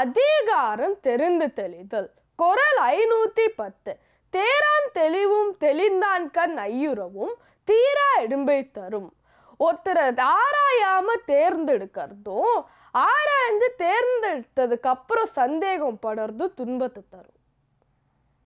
அதிகாரம் தெரிந்து தெளிதல் குரல் ஐநூற்றி பத்து தேரான் தெளிவும் தெளிந்தான் கண் ஐயுறவும் தீரா எடும்பை தரும் ஒருத்தரை ஆராயாம தேர்ந்தெடுக்கிறதும் ஆராய்ந்து தேர்ந்தெடுத்ததுக்கு அப்புறம் சந்தேகம் படுறதும் துன்பத்தை தரும்